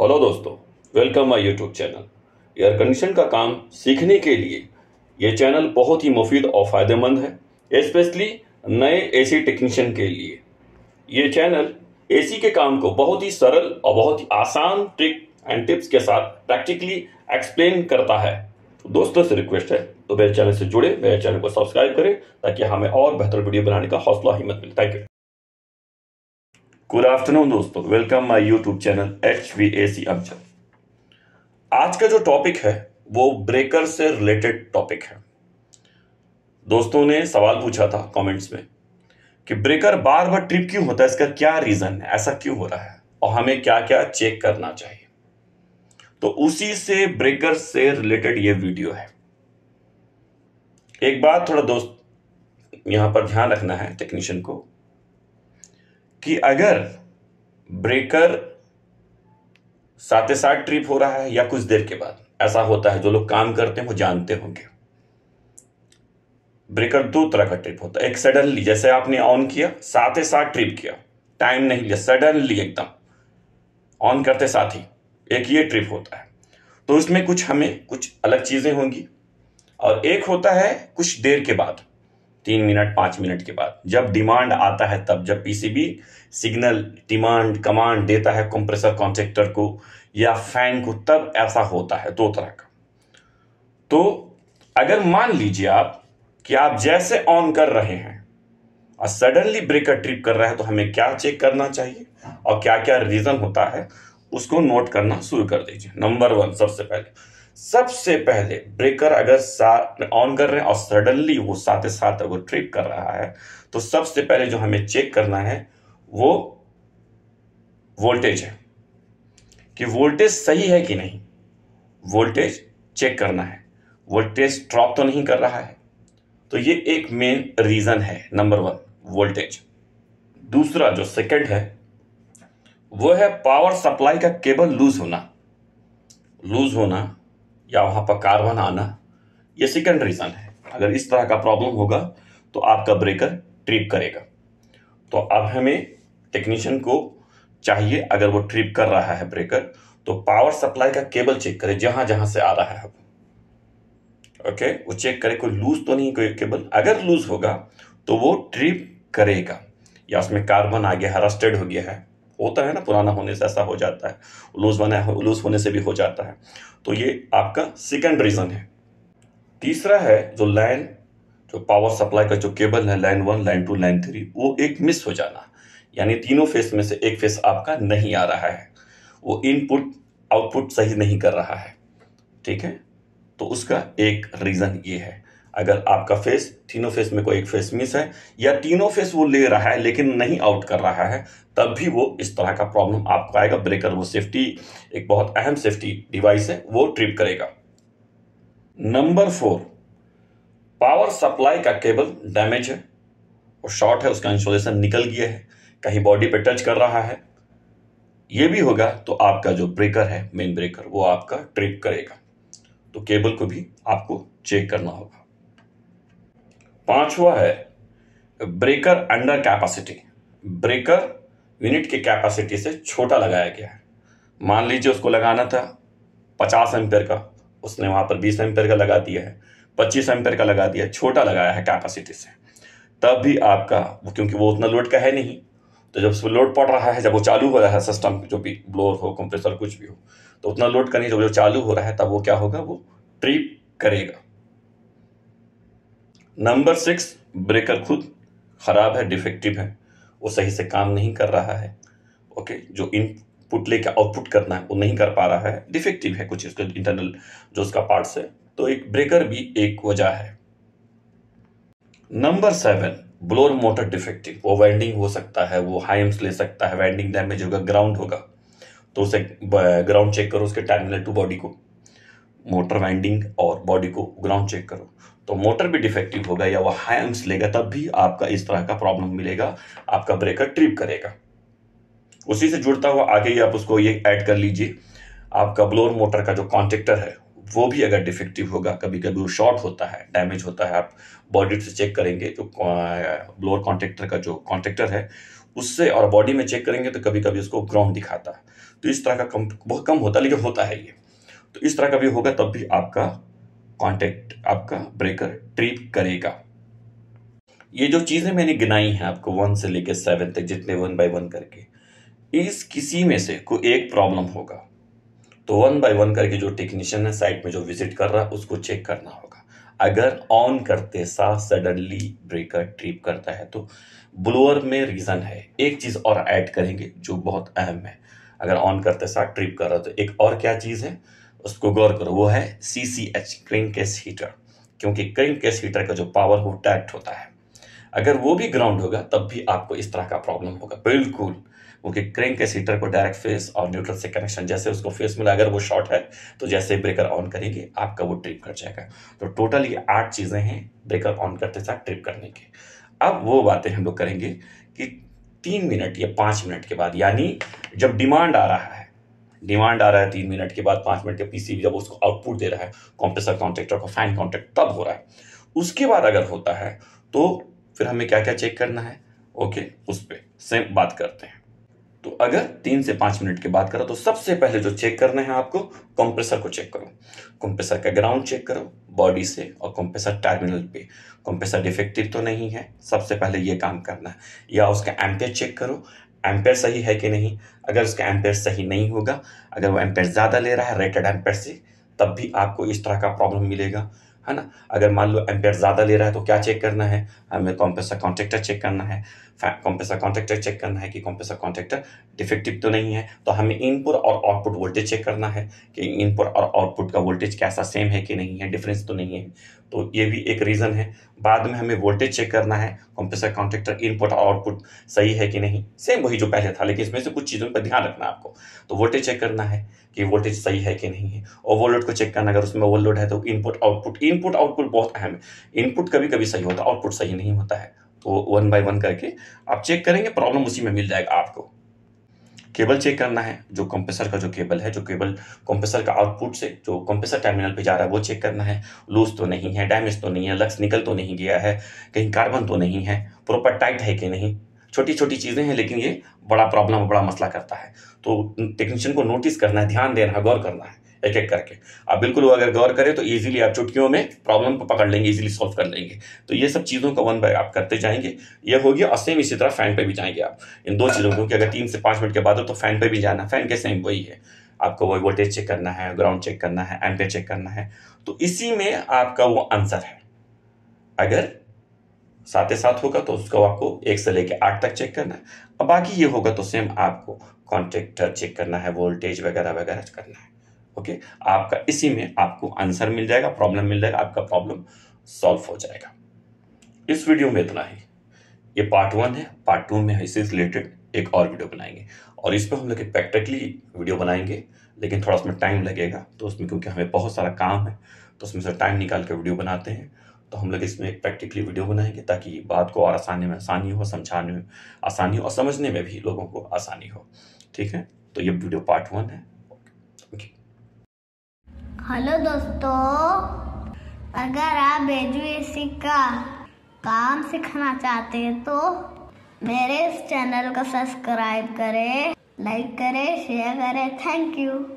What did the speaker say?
hello दोस्तों welcome my YouTube channel air condition का काम सीखने के लिए ये चैनल बहुत ही मुफीद और फ़ायदेमंद है स्पेशली नए एसी टेक्नीशियन के लिए ये चैनल एसी के काम को बहुत ही सरल और बहुत ही आसान ट्रिक एंड टिप्स के साथ प्रैक्टिकली एक्सप्लेन करता है तो दोस्तों से रिक्वेस्ट है तो मेरे चैनल से जुड़े मेरे चैनल को सब्सक्राइब करें ताकि हमें और बेहतर वीडियो बनाने का हौसला हिम्मत मिले थैंक यू गुड आफ्टरनून दोस्तों welcome my YouTube channel H V A C अब्जा आज का जो टॉपिक है वो ब्रेकर से रिलेटेड टॉपिक है दोस्तों ने सवाल पूछा था कमेंट्स में कि ब्रेकर बार बार ट्रिप क्यों होता है इसका क्या रीजन है ऐसा क्यों हो रहा है और हमें क्या क्या चेक करना चाहिए तो उसी से ब्रेकर से रिलेटेड ये वीडियो है एक बात थोड़ा दोस्त यहां पर ध्यान रखना है टेक्नीशियन को कि अगर ब्रेकर साथ साथ ट्रिप हो रहा है या कुछ देर के बाद ऐसा होता है जो लोग काम करते हैं वो जानते होंगे ब्रेकर दो तरह का ट्रिप होता है एक सडनली जैसे आपने ऑन किया साथ साथ ट्रिप किया टाइम नहीं लिया सडनली एकदम ऑन करते साथ ही एक ये ट्रिप होता है तो उसमें कुछ हमें कुछ अलग चीज़ें होंगी और एक होता है कुछ देर के बाद तीन मिनट पांच मिनट के बाद जब डिमांड आता है तब जब पीसीबी सिग्नल डिमांड कमांड देता है कंप्रेसर कॉन्ट्रेक्टर को या फैन को तब ऐसा होता है दो तरह का तो अगर मान लीजिए आप कि आप जैसे ऑन कर रहे हैं और सडनली ब्रेकर ट्रिप कर रहा है तो हमें क्या चेक करना चाहिए और क्या क्या रीज़न होता है उसको नोट करना शुरू कर दीजिए नंबर वन सबसे पहले सबसे पहले ब्रेकर अगर ऑन कर रहे हैं और सडनली वो साथ साथ अगर ट्रिप कर रहा है तो सबसे पहले जो हमें चेक करना है वो वोल्टेज है कि वोल्टेज सही है कि नहीं वोल्टेज चेक करना है वोल्टेज ड्रॉप तो नहीं कर रहा है तो ये एक मेन रीजन है नंबर वन वोल्टेज दूसरा जो सेकंड है वो है पावर सप्लाई का केबल लूज होना लूज होना या वहां पर कार्बन आना ये सेकेंड रीज़न है अगर इस तरह का प्रॉब्लम होगा तो आपका ब्रेकर ट्रिप करेगा तो अब हमें टेक्नीशियन को चाहिए अगर वो ट्रिप कर रहा है ब्रेकर तो पावर सप्लाई का केबल चेक करें जहां जहां से आ रहा है ओके वो चेक करें कोई लूज तो नहीं कोई केबल अगर लूज होगा तो वो ट्रिप करेगा या उसमें कार्बन आ गया है रस्टेड हो गया है होता है ना पुराना होने से ऐसा हो जाता है उलूस बना उलूस होने से भी हो जाता है तो ये आपका सेकेंड रीज़न है तीसरा है जो लाइन जो पावर सप्लाई का जो केबल है line one line two line three वो एक मिस हो जाना यानी तीनों फेस में से एक फेस आपका नहीं आ रहा है वो इनपुट आउटपुट सही नहीं कर रहा है ठीक है तो उसका एक रीज़न ये है अगर आपका फेस तीनों फेस में कोई एक फेस मिस है या तीनों फेस वो ले रहा है लेकिन नहीं आउट कर रहा है तब भी वो इस तरह का प्रॉब्लम आपको आएगा ब्रेकर वो सेफ्टी एक बहुत अहम सेफ्टी डिवाइस है वो ट्रिप करेगा नंबर फोर पावर सप्लाई का केबल डैमेज है वो शॉर्ट है उसका इंसोलेशन निकल गया है कहीं बॉडी पे टच कर रहा है ये भी होगा तो आपका जो ब्रेकर है मेन ब्रेकर वो आपका ट्रिप करेगा तो केबल को भी आपको चेक करना होगा पांचवा है breaker under capacity breaker unit की कैपेसिटी से छोटा लगाया गया है मान लीजिए उसको लगाना था पचास एम्पेयर का उसने वहाँ पर बीस एम्पेयर का लगा दिया है पच्चीस एम्पेयर का लगा दिया छोटा लगाया है कैपेसिटी से तब भी आपका वो क्योंकि वो उतना लोड का है नहीं तो जब उसमें लोड पड़ रहा है जब वो चालू हो रहा है सिस्टम जो भी ब्लोअर हो कंप्रेसर कुछ भी हो तो उतना लोड का नहीं जब जो चालू हो रहा है तब वो क्या होगा वो ट्रिप करेगा नंबर सिक्स ब्रेकर खुद ख़राब है डिफेक्टिव है वो सही से काम नहीं कर रहा है ओके जो इनपुट लेके आउटपुट करना है वो नहीं कर पा रहा है डिफेक्टिव है कुछ इसके इंटरनल जो उसका पार्ट्स है तो एक ब्रेकर भी एक वजह है number seven blower motor defective वो वाइंडिंग हो सकता है वो हाइम्स ले सकता है वाइंडिंग डैमेज होगा ग्राउंड होगा तो उसे ग्राउंड चेक करो उसके टर्मिनल टू बॉडी को मोटर वाइंडिंग और बॉडी को ग्राउंड चेक करो तो मोटर भी डिफेक्टिव होगा या वह हैंग्स लेगा तब भी आपका इस तरह का प्रॉब्लम मिलेगा आपका ब्रेकर ट्रिप करेगा उसी से जुड़ता हुआ आगे ही आप उसको ये ऐड कर लीजिए आपका ब्लोअर मोटर का जो कॉन्टेक्टर है वो भी अगर डिफेक्टिव होगा कभी कभी वो शॉर्ट होता है डैमेज होता है आप बॉडी से चेक करेंगे तो ब्लोअर कॉन्टेक्टर का जो कॉन्टेक्टर है उससे और बॉडी में चेक करेंगे तो कभी कभी उसको ग्राउंड दिखाता है तो इस तरह का कम बहुत कम होता है लेकिन होता है ये तो इस तरह का भी होगा तब भी आपका कांटेक्ट आपका ब्रेकर ट्रिप करेगा ये जो चीज़ें मैंने गिनाई हैं आपको वन से लेकर सेवन तक जितने वन बाय वन करके इस किसी में से कोई एक प्रॉब्लम होगा तो वन बाय वन करके जो टेक्नीशियन है साइट में जो विजिट कर रहा है उसको चेक करना होगा अगर ऑन करते साथ सडनली ब्रेकर ट्रिप करता है तो ब्लोअर में रीज़न है एक चीज़ और ऐड करेंगे जो बहुत अहम है अगर ऑन करते साथ ट्रिप कर रहा है तो एक और क्या चीज़ है उसको गौर करो वो है C C H crankcase heater क्योंकि क्रिंग केस हीटर का जो पावर वो डैक्ट होता है अगर वो भी ग्राउंड होगा तब भी आपको इस तरह का प्रॉब्लम होगा बिल्कुल क्योंकि क्रेन के हीटर को डायरेक्ट फेस और न्यूट्रल से कनेक्शन जैसे उसको फेस मिला अगर वो शॉर्ट है तो जैसे ब्रेकर ऑन करेंगे आपका वो ट्रिप कर जाएगा तो टोटल ये आठ चीज़ें हैं ब्रेकर ऑन करते साथ ट्रिप करने की अब वो बातें हम लोग करेंगे कि तीन मिनट या पाँच मिनट के बाद यानी जब डिमांड आ रहा है डिमांड आ रहा है तीन मिनट के बाद पाँच मिनट के पीसी जब उसको आउटपुट दे रहा है कॉम्प्रेसर कॉन्ट्रेक्टर का फैन कॉन्ट्रेक्ट तब हो रहा है उसके बाद अगर होता है तो फिर हमें क्या क्या चेक करना है ओके उस पर सेम बात करते हैं तो अगर तीन से पाँच मिनट की बात करो तो सबसे पहले जो चेक करना है आपको कंप्रेसर को चेक करो कंप्रेसर का ग्राउंड चेक करो बॉडी से और कंप्रेसर टर्मिनल पे कंप्रेसर डिफेक्टिव तो नहीं है सबसे पहले ये काम करना है या उसका एम्पेयर चेक करो एम्पेयर सही है कि नहीं अगर उसका एम्पेयर सही नहीं होगा अगर वो एम्पेयर ज़्यादा ले रहा है रेटेड एम्पेयर से तब भी आपको इस तरह का प्रॉब्लम मिलेगा है ना अगर मान लो एम्पेयर ज़्यादा ले रहा है तो क्या चेक करना है हमें कॉम्पेसर कॉन्ट्रेक्टर चेक करना है कॉम्पेसर कॉन्ट्रेक्टर चेक करना है कि कॉम्पेसर कॉन्ट्रेक्टर डिफेक्टिव तो नहीं है तो हमें इनपुट और आउटपुट वोल्टेज चेक करना है कि इनपुट और आउटपुट का वोल्टेज कैसा सेम है कि नहीं है डिफरेंस तो नहीं है तो ये भी एक रीज़न है बाद में हमें वोल्टेज चेक करना है कॉम्पेसर कॉन्ट्रेक्टर इनपुट और आउटपुट सही है कि नहीं सेम वही जो पहले था लेकिन इसमें से कुछ चीज़ों पर ध्यान रखना आपको तो वोल्टेज चेक करना है कि वोल्टेज सही है कि नहीं है ओवरलोड को चेक करना अगर उसमें ओवरलोड है तो इनपुट आउटपुट इन इनपुट आउटपुट बहुत अहम है इनपुट कभी कभी सही होता है आउटपुट सही नहीं होता है तो वन बाय वन करके आप चेक करेंगे प्रॉब्लम उसी में मिल जाएगा आपको केबल चेक करना है जो कंप्रेसर का जो केबल है जो केबल कंप्रेसर का आउटपुट से जो कंप्रेसर टर्मिनल पे जा रहा है वो चेक करना है लूज तो नहीं है डैमेज तो नहीं है लक्स निकल तो नहीं गया है कहीं कार्बन तो नहीं है प्रॉपर टाइट है कि नहीं छोटी छोटी चीज़ें हैं लेकिन ये बड़ा प्रॉब्लम बड़ा मसला करता है तो टेक्नीशियन को नोटिस करना है ध्यान देना है गौर करना है एक एक करके आप बिल्कुल अगर गौर करें तो इजीली आप चुटकियों में प्रॉब्लम को पकड़ लेंगे इजीली सॉल्व कर लेंगे तो ये सब चीज़ों का वन बाय आप करते जाएंगे ये गया और सेम इसी तरह फैन पे भी जाएंगे आप इन दो चीज़ों क्योंकि अगर तीन से पाँच मिनट के बाद हो तो फैन पे भी जाना फैन के सेम वही है आपको वही वोल्टेज चेक करना है ग्राउंड चेक करना है एम्पेयर चेक करना है तो इसी में आपका वो आंसर है अगर साथ ही साथ होगा तो उसको आपको एक से लेकर आठ तक चेक करना है और बाकी ये होगा तो सेम आपको कॉन्ट्रेक्टर चेक करना है वोल्टेज वगैरह वगैरह करना है ओके आपका इसी में आपको आंसर मिल जाएगा प्रॉब्लम मिल जाएगा आपका प्रॉब्लम सॉल्व हो जाएगा इस वीडियो में इतना ही ये पार्ट वन है पार्ट टू में इससे रिलेटेड एक और वीडियो बनाएंगे और इस पर हम लोग प्रैक्टिकली वीडियो बनाएंगे लेकिन थोड़ा उसमें टाइम लगेगा तो उसमें क्योंकि हमें बहुत सारा काम है तो उसमें से टाइम निकाल के वीडियो बनाते हैं तो हम लोग इसमें एक प्रैक्टिकली वीडियो बनाएंगे ताकि बात को और आसानी में आसानी हो समझाने में आसानी हो और समझने में भी लोगों को आसानी हो ठीक है तो ये वीडियो पार्ट वन है हेलो दोस्तों अगर आप बेजुएसी का काम सीखना चाहते हैं तो मेरे इस चैनल को सब्सक्राइब करें लाइक करें शेयर करें थैंक यू